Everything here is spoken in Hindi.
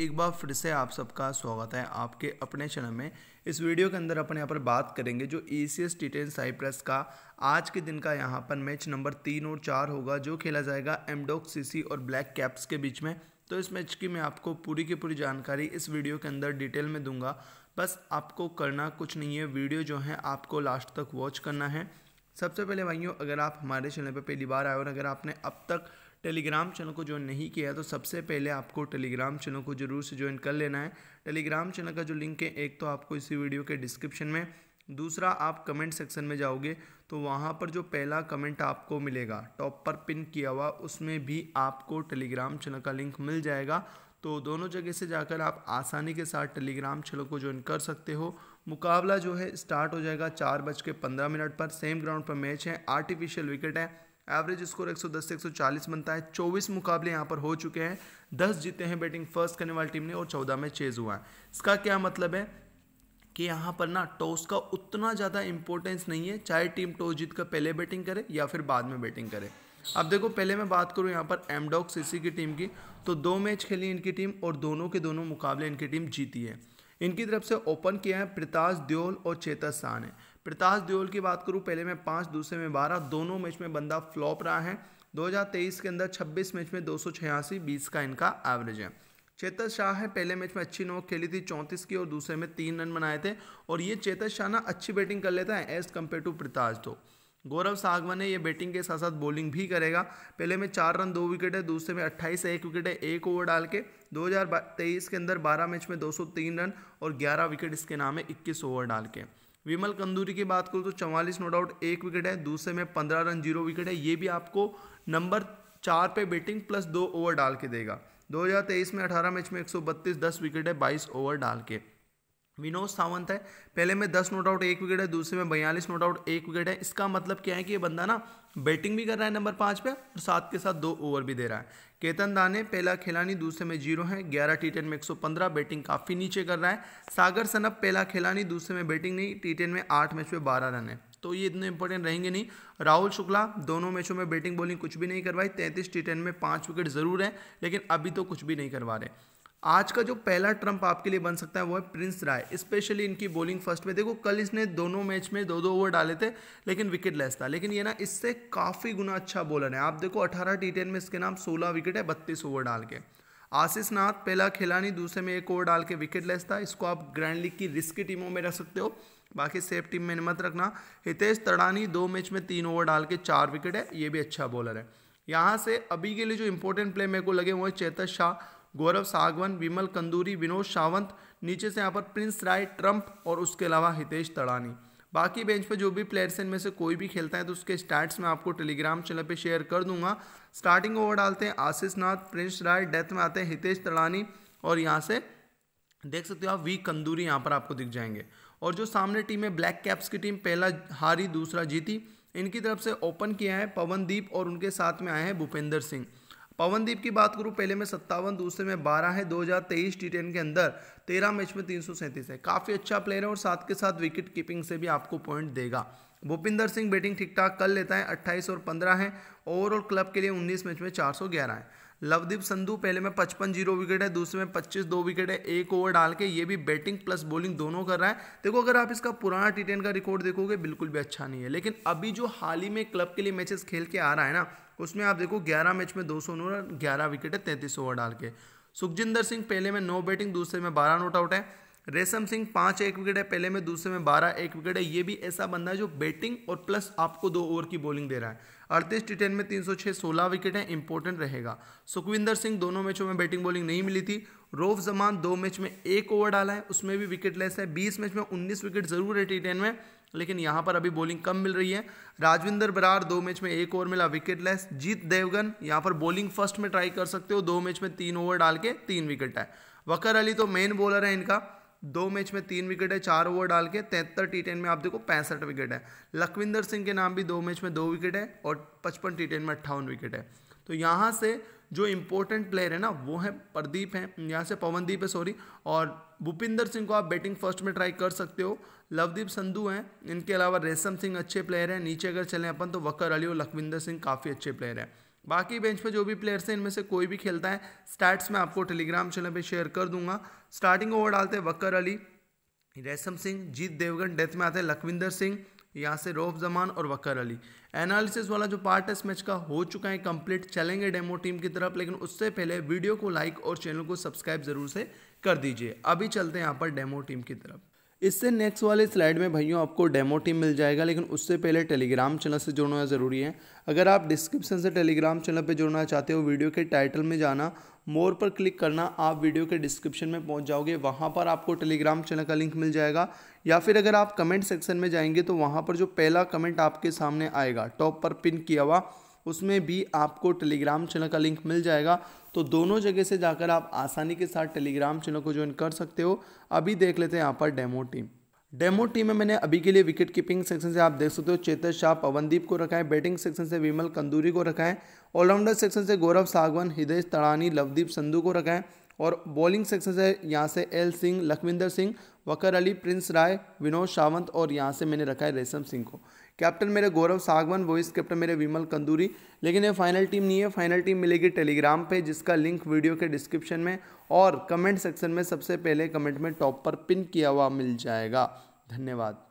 एक बार फिर से आप सबका स्वागत है आपके अपने चैनल में इस वीडियो के अंदर अपन यहाँ पर बात करेंगे जो E C S T ten Cyprus का आज के दिन का यहाँ पर मैच नंबर तीन और चार होगा जो खेला जाएगा एमडोक सीसी और ब्लैक कैप्स के बीच में तो इस मैच की मैं आपको पूरी की पूरी जानकारी इस वीडियो के अंदर डिटेल में दूंगा बस आपको करना कुछ नहीं है वीडियो जो है आपको लास्ट तक वॉच करना है सबसे पहले भाइयों अगर आप हमारे चैनल पर पहली बार आए और अगर आपने अब तक टेलीग्राम चैनल को ज्वाइन नहीं किया तो सबसे पहले आपको टेलीग्राम चैनल को जरूर से ज्वाइन कर लेना है टेलीग्राम चैनल का जो लिंक है एक तो आपको इसी वीडियो के डिस्क्रिप्शन में दूसरा आप कमेंट सेक्शन में जाओगे तो वहाँ पर जो पहला कमेंट आपको मिलेगा टॉप पर पिन किया हुआ उसमें भी आपको टेलीग्राम चैनल का लिंक मिल जाएगा तो दोनों जगह से जाकर आप आसानी के साथ टेलीग्राम चैनल को ज्वाइन कर सकते हो मुकाबला जो है स्टार्ट हो जाएगा चार बज के पंद्रह मिनट पर सेम ग्राउंड पर मैच है आर्टिफिशियल विकेट है एवरेज स्कोर 110 से 140 बनता है 24 मुकाबले यहाँ पर हो चुके हैं 10 जीते हैं बैटिंग फर्स्ट करने वाली टीम ने और 14 में चेज हुआ है इसका क्या मतलब है कि यहाँ पर ना टॉस का उतना ज़्यादा इंपॉर्टेंस नहीं है चाहे टीम टॉस जीत कर पहले बैटिंग करे या फिर बाद में बैटिंग करे अब देखो पहले मैं बात करूँ यहाँ पर एमडॉक सीसी की टीम की तो दो मैच खेली इनकी टीम और दोनों के दोनों मुकाबले इनकी टीम जीती है इनकी तरफ से ओपन किया है प्रताश द्योल और चेता शाह ने प्रताश देओल की बात करूँ पहले में पाँच दूसरे में बारह दोनों मैच में बंदा फ्लॉप रहा है 2023 के अंदर 26 मैच में दो सौ का इनका एवरेज है चेतन शाह है पहले मैच में अच्छी नोक खेली थी चौंतीस की और दूसरे में तीन रन बनाए थे और ये चेतन शाह ना अच्छी बैटिंग कर लेता है एज़ कम्पेयर टू प्रताश दो गौरव सागवान है ये बैटिंग के साथ साथ बॉलिंग भी करेगा पहले में चार रन दो विकेट है दूसरे में अट्ठाईस एक विकेट है एक ओवर डाल के दो के अंदर बारह मैच में दो रन और ग्यारह विकेट इसके नाम है इक्कीस ओवर डाल के विमल कंदूरी की बात करूँ तो चौवालीस नो डाउट एक विकेट है दूसरे में पंद्रह रन जीरो विकेट है ये भी आपको नंबर चार पे बैटिंग प्लस दो ओवर डाल के देगा 2023 में 18 मैच में 132 10 विकेट है 22 ओवर डाल के विनोद सावंत है पहले में 10 नोट आउट एक विकेट है दूसरे में बयालीस नोट आउट एक विकेट है इसका मतलब क्या है कि ये बंदा ना बैटिंग भी कर रहा है नंबर पाँच पे और साथ के साथ दो ओवर भी दे रहा है केतन दाने पहला खिलाड़ी दूसरे में जीरो है ग्यारह टी टेन में एक सौ पंद्रह बैटिंग काफ़ी नीचे कर रहा है सागर सनप पहला खिलाड़ी दूसरे में बैटिंग नहीं टी टेन में आठ मैच में बारह रन है तो ये इतने इंपॉर्टेंट रहेंगे नहीं राहुल शुक्ला दोनों मैचों में बैटिंग बॉलिंग कुछ भी नहीं करवाई तैंतीस टी टेन में पाँच विकेट ज़रूर है लेकिन अभी तो कुछ भी नहीं करवा रहे आज का जो पहला ट्रंप आपके लिए बन सकता है वो है प्रिंस राय स्पेशली इनकी बॉलिंग फर्स्ट में देखो कल इसने दोनों मैच में दो दो ओवर डाले थे लेकिन विकेट लेस था लेकिन ये ना इससे काफ़ी गुना अच्छा बॉलर है आप देखो 18 टी टेन में इसके नाम 16 विकेट है बत्तीस ओवर डाल के आशीष नाथ पहला खिलाड़ी दूसरे में एक ओवर डाल के विकेट लेस था इसको आप ग्रैंड लीग की रिस्की टीमों में रख सकते हो बाकी सेफ टीम में मत रखना हितेश तड़ानी दो मैच में तीन ओवर डाल के चार विकेट है ये भी अच्छा बॉलर है यहाँ से अभी के लिए जो इंपॉर्टेंट प्ले मेरे को लगे वो है चेतन शाह गौरव सागवन विमल कंदूरी विनोद सावंत नीचे से यहाँ पर प्रिंस राय ट्रंप और उसके अलावा हितेश तड़ानी बाकी बेंच पर जो भी प्लेयर्स इनमें से कोई भी खेलता है तो उसके स्टार्ट्स मैं आपको टेलीग्राम चैनल पे शेयर कर दूंगा स्टार्टिंग ओवर डालते हैं आशीष नाथ प्रिंस राय डेथ में आते हैं हितेश तड़ानी और यहाँ से देख सकते हो आप वी कंदूरी यहाँ पर आपको दिख जाएंगे और जो सामने टीम है ब्लैक कैप्स की टीम पहला हारी दूसरा जीती इनकी तरफ से ओपन किया है पवनदीप और उनके साथ में आए हैं भूपेंद्र सिंह पवनदीप की बात करूँ पहले में सत्तावन दूसरे में बारह है 2023 टी टेन के अंदर तेरह मैच में तीन है काफ़ी अच्छा प्लेयर है और साथ के साथ विकेट कीपिंग से भी आपको पॉइंट देगा भूपिंदर सिंह बैटिंग ठीक ठाक कर लेता है 28 और 15 है ओवरऑल क्लब के लिए 19 मैच में 411 है लवदीप संधु पहले में पचपन जीरो विकेट है दूसरे में पच्चीस दो विकेट है एक ओवर डाल के ये भी बैटिंग प्लस बॉलिंग दोनों कर रहा है देखो अगर आप इसका पुराना टी का रिकॉर्ड देखोगे बिल्कुल भी अच्छा नहीं है लेकिन अभी जो हाल ही में क्लब के लिए मैचेस खेल के आ रहा है ना उसमें आप देखो ग्यारह मैच में दो सौ रन ग्यारह विकेट है तैंतीस ओवर डाल के सुखजिंदर सिंह पहले में नौ बैटिंग दूसरे में बारह नोट आउट है रेशम सिंह पाँच एक विकेट है पहले में दूसरे में बारह एक विकेट है ये भी ऐसा बंदा है जो बैटिंग और प्लस आपको दो ओवर की बॉलिंग दे रहा है अड़तीस टी टेन में तीन सौ छः सोलह विकेट है इंपॉर्टेंट रहेगा सुखविंदर सिंह दोनों मैचों में बैटिंग बॉलिंग नहीं मिली थी रोफ जमान दो मैच में एक ओवर डाला है उसमें भी विकेट लेस है बीस मैच में उन्नीस विकेट जरूर है टी टेन में लेकिन यहाँ पर अभी बॉलिंग कम मिल रही है राजविंदर बरार दो मैच में एक ओवर मिला विकेट लेस जीत देवगन यहाँ पर बॉलिंग फर्स्ट में ट्राई कर सकते हो दो मैच में तीन ओवर डाल के तीन विकेट है वकर अली तो मेन बॉलर है इनका दो मैच में तीन विकेट है चार ओवर डाल के तिहत्तर टी टेन में आप देखो पैंसठ विकेट है लखविंदर सिंह के नाम भी दो मैच में दो विकेट है और पचपन टी टेन में अट्ठावन विकेट है तो यहाँ से जो इंपॉर्टेंट प्लेयर है ना वो है प्रदीप हैं यहाँ से पवनदीप है सॉरी और भूपिंदर सिंह को आप बैटिंग फर्स्ट में ट्राई कर सकते हो लवदीप संधू हैं इनके अलावा रेशम सिंह अच्छे प्लेयर हैं नीचे अगर चलें अपन तो वकर अली और लखविंदर सिंह काफ़ी अच्छे प्लेयर हैं बाकी बेंच पे जो भी प्लेयर्स हैं इनमें से कोई भी खेलता है स्टैट्स में आपको टेलीग्राम चैनल पे शेयर कर दूंगा स्टार्टिंग ओवर डालते हैं वक्कर अली रेशम सिंह जीत देवगन डेथ में आते हैं लखविंदर सिंह यहाँ से रोफ जमान और वक्र अली एनालिसिस वाला जो पार्ट है इस मैच का हो चुका है कंप्लीट चलेंगे डेमो टीम की तरफ लेकिन उससे पहले वीडियो को लाइक और चैनल को सब्सक्राइब ज़रूर से कर दीजिए अभी चलते हैं यहाँ पर डेमो टीम की तरफ इससे नेक्स्ट वाले स्लाइड में भैया आपको डेमो टीम मिल जाएगा लेकिन उससे पहले टेलीग्राम चैनल से जुड़ना ज़रूरी है अगर आप डिस्क्रिप्शन से टेलीग्राम चैनल पर जुड़ना चाहते हो वीडियो के टाइटल में जाना मोर पर क्लिक करना आप वीडियो के डिस्क्रिप्शन में पहुंच जाओगे वहां पर आपको टेलीग्राम चैनल का लिंक मिल जाएगा या फिर अगर आप कमेंट सेक्शन में जाएंगे तो वहां पर जो पहला कमेंट आपके सामने आएगा टॉप पर पिन किया हुआ उसमें भी आपको टेलीग्राम चैनल का लिंक मिल जाएगा तो दोनों जगह से जाकर आप आसानी के साथ टेलीग्राम चैनल को ज्वाइन कर सकते हो अभी देख लेते हैं यहाँ पर डेमो टीम डेमो टीम में मैंने अभी के लिए विकेट कीपिंग सेक्शन से आप देख सकते हो चेतन शाह पवनदीप को रखा है बैटिंग सेक्शन से विमल कंदूरी को रखा है ऑलराउंडर सेक्शन से गौरव सागवन हिदेश तड़ानी लवदीप संधू को रखा है और बॉलिंग सेक्शन से यहाँ से एल सिंह लखविंदर सिंह वकर अली प्रिंस राय विनोद सावंत और यहाँ से मैंने रखा है रेशम सिंह को कैप्टन मेरे गौरव सागवन वॉइस कैप्टन मेरे विमल कंदूरी लेकिन ये फाइनल टीम नहीं है फाइनल टीम मिलेगी टेलीग्राम पे जिसका लिंक वीडियो के डिस्क्रिप्शन में और कमेंट सेक्शन में सबसे पहले कमेंट में टॉप पर पिन किया हुआ मिल जाएगा धन्यवाद